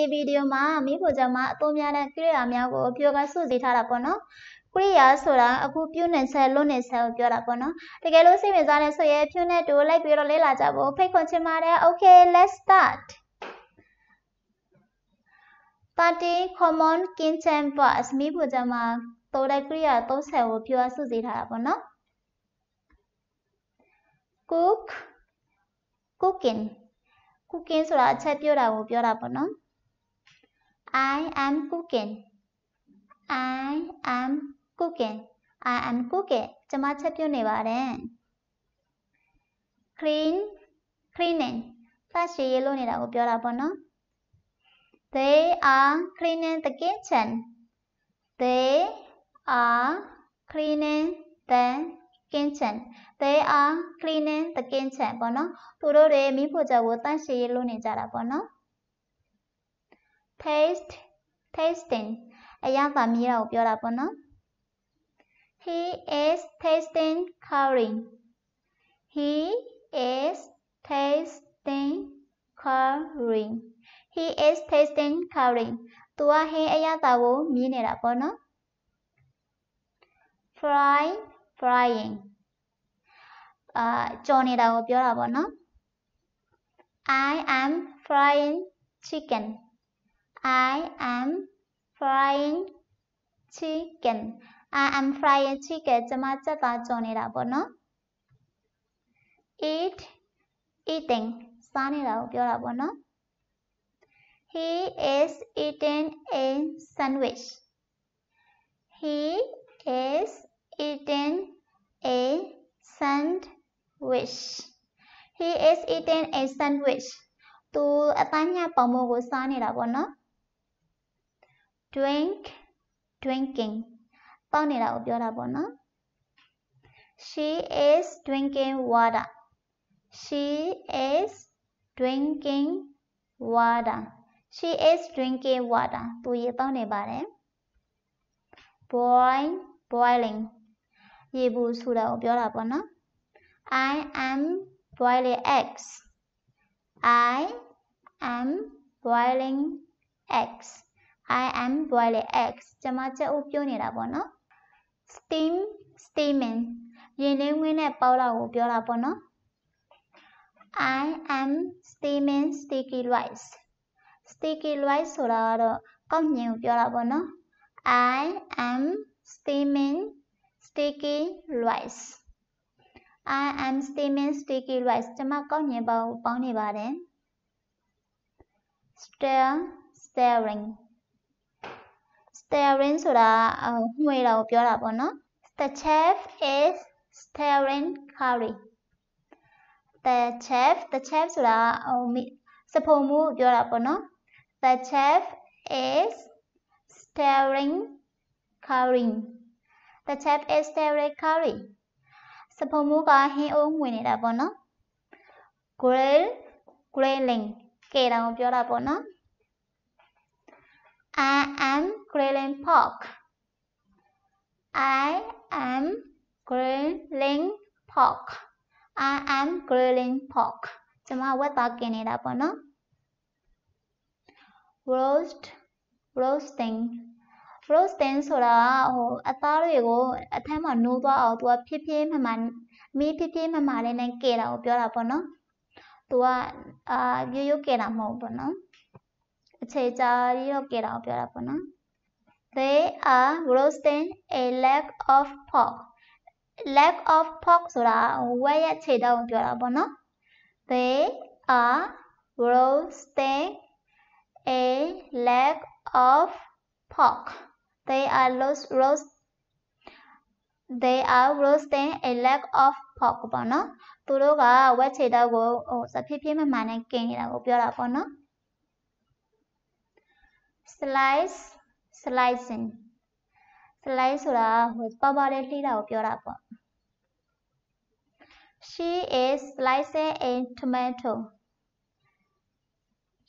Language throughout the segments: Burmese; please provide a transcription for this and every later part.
ဒီဗီဒီယိုမှာမိဖို့ကြမှာအသုံးများတဲ့ကိရိယာများကိုပြောကစုစည်းထားတာပေါ့နော်။ကိရိယာဆိုတာအခုပြုနေဆက်လွတ်နေဆက်ကိုပြောတာပေါ့နော်။တကယ်လို့စိတ်ဝင်စားတဲ့ဆိုရဲပြုနေတူလိုက်ပြီးတော့လေ့လာကြဖို့ဖိတ်ခွန်ချင်ပါတယ်။ Okay, let's start. Party common kitchen was မိဖို့ကြမှာတော်တဲ့ကိရိယာ30ကိုပြောစုစည်းထားတာပေါ့နော်။ cook cooking cooking ဆိုတာအချက်ပြောတာကိုပြောတာပေါ့နော်။ I am cooking I am cooking I am cooking ကျွန်မချက်ပြုတ်နေပါတယ် clean cleaning ဖတ်ရှည်ရေးလို့နေတာကိုပြောတာပေါ့နော် They are cleaning the kitchen They are cleaning the kitchen They are cleaning the kitchen ပေါ့နော်သူတို့တွေမိဖို့ကြောင့်ကိုတန့်ရှည်ရေးလို့နေကြတာပေါ့နော် taste tasting အရာဗာမိတာကိုပြောတာပေါ့နော် He is tasting curry He is tasting curry He is tasting curry သူကဟင်းအရာသာကိုမြည်နေတာပေါ့နော် fry frying အာကြော်နေတာကိုပြောတာပေါ့နော် ah, I am frying chicken I am frying chicken. I am frying chicken. Jamaatcha vajonira bono. Eat, eating. Sanira ugyora bono. He is eating a sandwich. He is eating a sandwich. He is eating a sandwich. Tu uh, atanya pamogo sanira bono twink twinking ပေါက်နေတာကိုပြောတာပေါ့နော် she is drinking water she is drinking water she is drinking water သူရေပေါက်နေပါတယ် boil boiling ရေပူဆူတာကိုပြောတာပေါ့နော် I am boiling eggs I am boiling eggs I am boiling eggs ကျွန်မကြက်ဥပြုတ်နေတာပေါ့နော် steam steaming ရင်ထဲငွေးနဲ့ပေါလောက်ကိုပြောတာပေါ့နော် I am steaming sticky rice sticky rice ဆိုတာကတော့ကောက်ညင်ကိုပြောတာပေါ့နော် I am steaming sticky rice I am steaming sticky rice ကျွန်မကောက်ညင်ပေါင်းပေါင်းနေပါတယ် stir stirring staring ဆိုတာမှွေတာကိုပြောတာပေါ့နော် The chef is staring curry The chef the chef ဆိုတာဟိုစဖုံမှုကိုပြောတာပေါ့နော် The chef is staring curry The chef is staring curry စဖုံမှုကဟင်းအိုးမှွေနေတာပေါ့နော် Grill grilling ကဲတောင်ပြောတာပေါ့နော် I Grayling Park. I am Grayling Park. I am Grayling Park. ကျွန်မဝက်သွားกินနေတာပေါ့နော် roast roasting roasting ဆိုတာဟိုအသားတွေကိုအထက်မှာနိုးသွားအောင်သူကဖြည်းဖြည်းမှန်မှန်မီးဖြည်းဖြည်းမှန်မှန်လေးနဲ့ကဲတာကိုပြောတာပေါ့နော်သူကအာရိုးရိုးကဲတာမဟုတ်ဘူးပေါ့နော်အခြေကြာပြီးတော့ကဲတာကိုပြောတာပေါ့နော် They are roasting a leg of pork. Leg of pork, pork ဆိုတာဝက်ရဲ့ခြေထောက်ကိုပြောတာပေါ့နော် They are roasting a leg of pork. They are roast roast they are roasting a leg of pork ပေါ့နော်သူတို့ကဝက်ခြေတောက်ကိုဟိုစဖြစ်ဖြစ်မှန်မှန်နဲ့กินနေတာကိုပြောတာပေါ့နော် slice slicing slice ဆိုတာဟိုပါပါလေးလှိတာကိုပြောတာပေါ့ she is slicing a tomato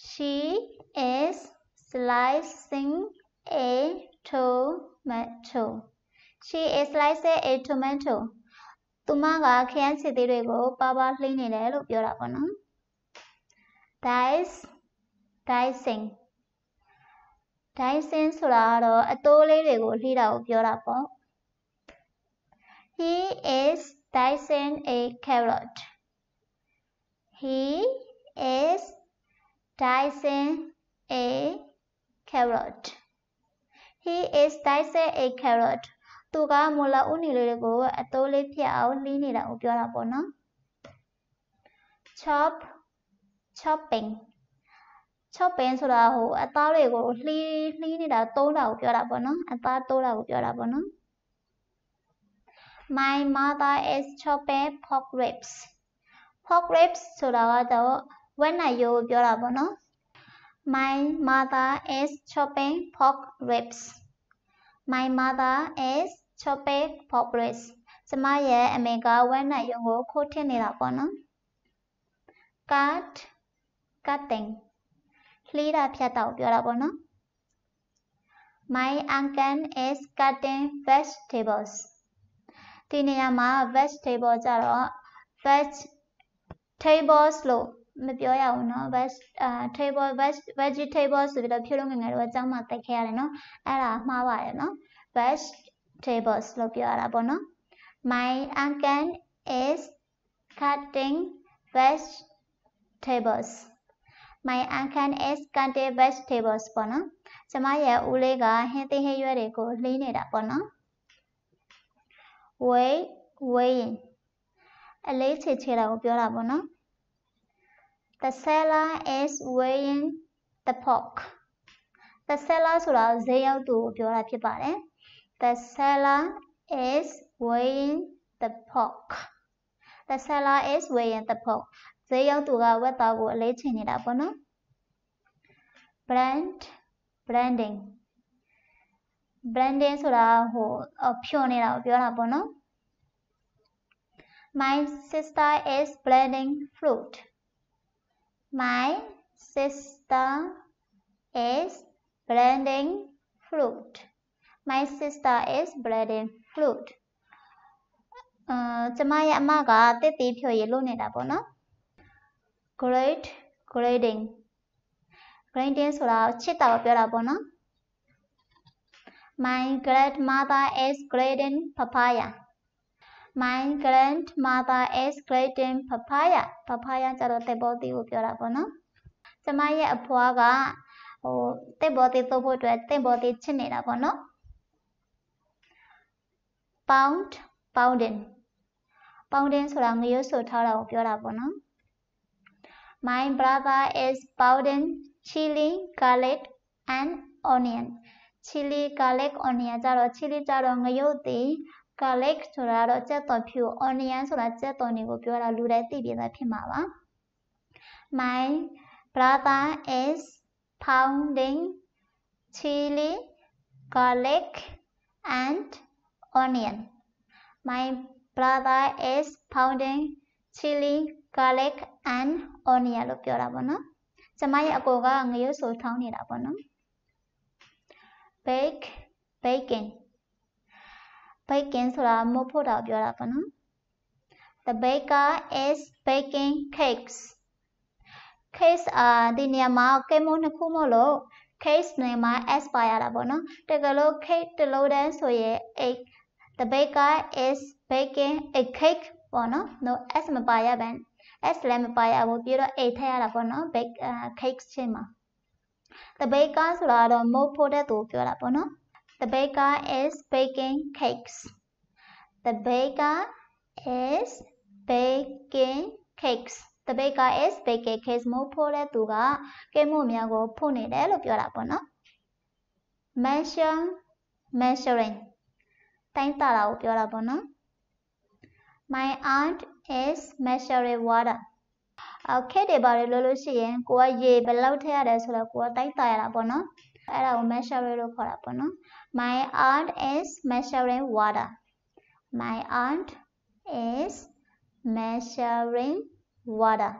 she is slicing a tomato she is slicing a tomato သူမကခရမ်းချစ်သေးတွေကိုပါပါလှိနေတယ်လို့ပြောတာပေါ့နော် dice dicing ။ Dyson ဆိုတာကတော့အတိုးလေးတွေကိုလှီးတာကိုပြောတာပေါ့။ He is Dyson a carrot. He is Dyson a carrot. He is Dyson a carrot. သူကမူလဥနီလေးတွေကိုအတိုးလေးဖြစ်အောင်လှီးနေတာကိုပြောတာပေါ့နော်။ Chop chopping 6ပင်ဆိုတာဟိုအသားတွေကိုလှီးလှီးနေတာ3တာကိုပြောတာပေါ့နော်အသား3တာကိုပြောတာပေါ့နော် My mother is chopping pork ribs pork ribs ဆိုတာကတော့ဝက်နိုင်ရိုးကိုပြောတာပေါ့နော် My mother is chopping pork ribs My mother is chopping pork ribs ကျမရဲ့အမေကဝက်နိုင်ရိုးကိုခိုးထင်းနေတာပေါ့နော် cut cutting လေးတာဖြတ်တာကိုပြောတာပေါ့နော် My uncle is cutting vegetables ဒီနေရာမှာ vegetable ကြတော့ veg tables လို့မပြောရဘူးเนาะ veg အာ table veg vegetable ဆိုပြီးတော့ဖြိုးလုံးငယ်ငယ်တော့အကြောင်းမှာတက်ခဲ့ရတယ်เนาะအဲ့ဒါမှားပါတယ်เนาะ veg tables လို့ပြောရတာပေါ့เนาะ My uncle is cutting vegetables my uncle is cutting vegetables ပေါ့နော်ကျမရဲ့ဦးလေးကဟင်းသီးဟင်းရွက်တွေကိုလှီးနေတာပေါ့နော် way weighing အလေးချေချေတာကိုပြောတာပေါ့နော် the seller is weighing the pork the seller ဆိုတာဈေးရောက်သူကိုပြောတာဖြစ်ပါတယ် the seller is weighing the pork the seller is weighing the pork ဈေးရောက်သူကဝက်သားကိုအလဲချင်နေတာပေါ့နော် brand branding branding ဆိုတာဟိုဖြော်နေတာကိုပြောတာပေါ့နော် my sister is blending fruit my sister is blending fruit my sister is blending fruit အာကျမရဲ့အမကတက်သေးဖြော်ရည်လုပ်နေတာပေါ့နော် grade grading grading ဆိုတာချစ်တာကိုပြောတာပေါ့နော် my grandmother is grading papaya my grandmother is grading papaya papaya ကျတော့တက်ပေါ်သေးကိုပြောတာပေါ့နော်ကျမရဲ့အဖွားကဟိုတက်ပေါ်သေးသုတ်ဖို့အတွက်တက်ပေါ်သေးချစ်နေတာပေါ့နော် pound pounding pounding ဆိုတာငရုတ်ဆိုထားတာကိုပြောတာပေါ့နော် My brother is pounding chili, garlic, and onion. Chili, garlic, onion ကြတော့ chili ကြတော့ငရုတ်သေး garlic ဆိုတာတော့ကြက်သွန်ဖြူ onion ဆိုတာကြက်သွန်တွေကိုပြောတာလူတိုင်းသိပြသားဖြစ်မှာပါ My brother is pounding chili, garlic, and onion. My brother is pounding chili, garlic and onion လို့ပြောတာပေါ့နော်ကျမရဲ့အကိုကငရုတ်ဆိုထောင်းနေတာပေါ့နော် bake baking baking ဆိုတာမုတ်ဖို့တာပြောတာပေါ့နော် the baker is baking cakes case အာဒီနေရာမှာကဲမုန်းနှစ်ခုမို့လို့ case နေမှာ s ပါရတာပေါ့နော်တကယ်လို့ cake တစ်လုံးတန်းဆိုရင် egg the baker is baking a cake ပေါ့နော် no s မပါရဘဲ s လည်းမပါရဘူးပြီးတော့ a ထည့်ရတာပေါ့နော် bake cakes ချင်းမှာ the baker ဆိုတာကတော့မုတ်ဖို့တဲ့သူပြောတာပေါ့နော် the baker is baking cakes the baker is baking cakes the baker is baking cakes မုတ်ဖို့တဲ့သူကကဲမို့များကိုဖို့နေတယ်လို့ပြောတာပေါ့နော် measure measuring တိုင်းတာတာကိုပြောတာပေါ့နော် my aunt is measuring water အော်ခက်တယ်ပါတယ်လို့လို့ရှိရင်ကိုကရေဘယ်လောက်ထည့်ရတယ်ဆိုတော့ကိုကတိုက်တာရတာပေါ့နော်အဲ့ဒါကို measuring လို့ခေါ်တာပေါ့နော် my aunt is measuring water my aunt is measuring water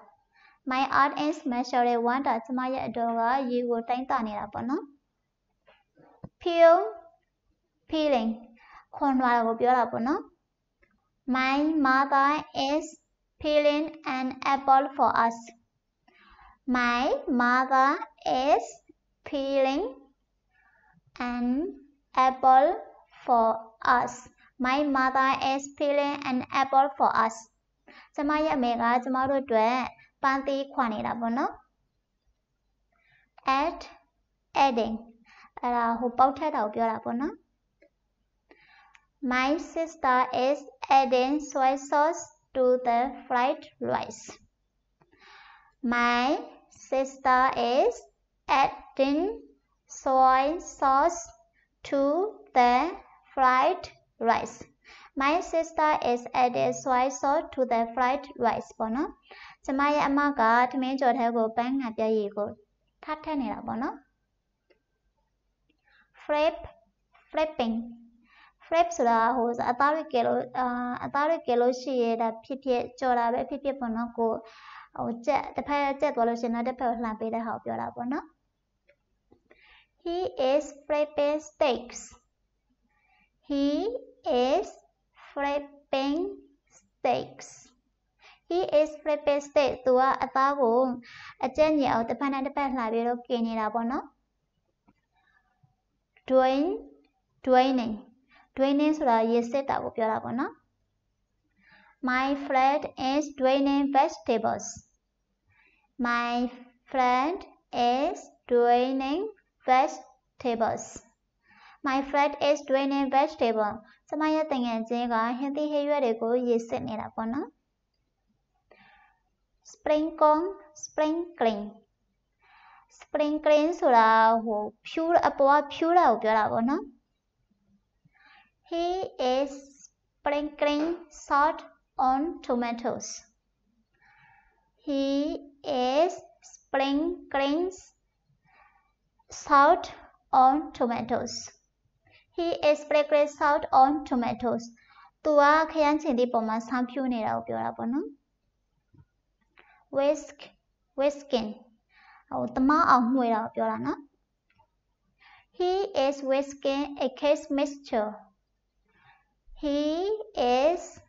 my aunt is measuring water ကျမရဲ့အတော်ကရေကိုတိုင်းတာနေတာပေါ့နော် peel peeling ခွန်လွာကိုပြောတာပေါ့နော် My mother is peeling an apple for us. My mother is peeling an apple for us. My mother is peeling an apple for us. ကျမရဲ့အမေကကျမတို့အတွက်ပန်းသီးခွာနေတာပေါ့နော် at adding အဲ့ဒါဟိုပေါက်ထက်တာကိုပြောတာပေါ့နော် my sister is adding soy sauce to the fried rice. My sister is adding soy sauce to the fried rice. My sister is adding soy sauce to the fried rice ပေါ့နော်။ကျမရဲ့အမကထမင်းကြော်ထဲကိုပန်းငါပြည့်ရည်ကိုထပ်ထည့်နေတာပေါ့နော်။ Flip flipping crepe ဆိုတာဟိုအသားတွေကယ်လို့အသားတွေကယ်လို့ရှိရတာဖြစ်ဖြစ်ကြော်တာပဲဖြစ်ဖြစ်ပေါ့နော်ကိုဟိုကြက်တစ်ဖက်ကြက်သွားလို့ရှင်တော့တစ်ဖက်လှန်ပေးတဲ့ဟာကိုပြောတာပေါ့နော် He is flipping steaks He is flipping steaks He is flipping steak သူကအသားကိုအကြက်ညင်အောင်တစ်ဖက်နဲ့တစ်ဖက်လှန်ပြီးတော့กินနေတာပေါ့နော် Doing doing တွင်းဆိုတာရေစစ်တာကိုပြောတာပေါ့နော် My friend is doing vegetables My friend is doing vegetables My friend is doing vegetable ကျမရဲ့တငယ်ချင်းကဟင်းသီးဟင်းရွက်တွေကိုရေစစ်နေတာပေါ့နော် Sprinkle sprinkling sprinkling ဆိုတာဟိုဖြူးအပေါ်ဖြူးတာကိုပြောတာပေါ့နော် he is sprinkling salt on tomatoes. He is sprinkling salt on tomatoes. He is sprinkling salt on tomatoes. kyan chindi poma သူကခရမ်းချင်ဒီပုံမှာဆန်းဖြူနေတာကိုပြောတာပေါ့နော် whisk whisking na. he is whisking a case mixture He is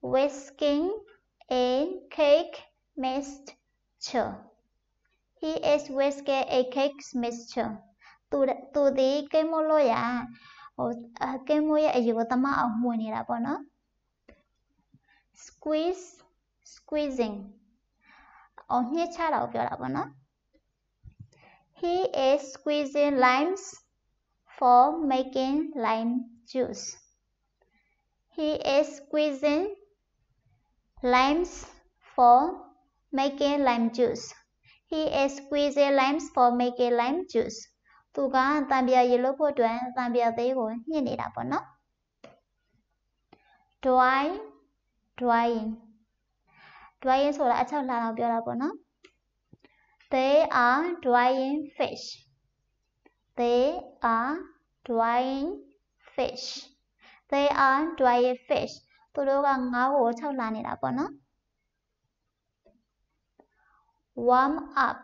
whisking a cake mixture. He is whisking a cake mixture. Tú, tú di que molo ya. O que moya e yo tama a mueni la bona. Squeeze, squeezing. Oh, niya cha o kyo la na. He is squeezing limes for making lime juice. He is squeezing limes for making lime juice. He is squeezing limes for making lime juice. သူကတံပြာရေလို့ဖို့အတွက်တံပြာသေးကိုညှစ်နေတာပေါ့နော် dry drying drying so la, ဆိုတာအချက်လှအောင်ပြောတာပေါ့နော် they are drying fish they are drying fish They are dry fish. သူတို့ကငါးကို၆လာနေတာပေါ့နော် warm up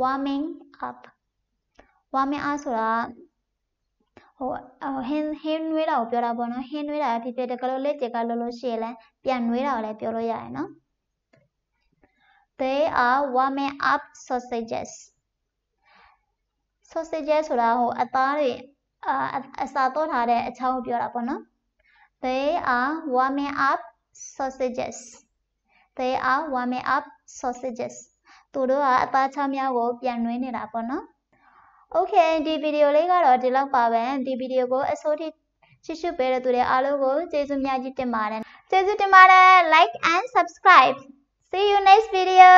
warming up warming up ဆိုတာဟိုဟင်းဟင်းနွေးတာကိုပြောတာပေါ့နော်ဟင်းနွေးတာဖြစ်ဖြစ်တကယ်လို့လက်ကျက်ကလို့လို့ရှိရင်လည်းပြန်နွေးတာကိုလည်းပြောလို့ရတယ်နော် they are warming up sausages sausages ဆိုတာဟိုအသားတွေအစာတော့ထားတဲ့အချောင်းကိုပြောတာပေါ့နော် They are warming up sausages They are warming up sausages သူတို့ကအသားချများကိုပြန်နှွေးနေတာပေါ့နော် Okay ဒီဗီဒီယိုလေးကတော့ဒီလောက်ပါပဲဒီဗီဒီယိုကိုအစိုးထိချစ်ရှုပေးတဲ့သူတွေအားလုံးကိုကျေးဇူးများကြီးတင်ပါတယ်ကျေးဇူးတင်ပါတယ် like and subscribe see you next video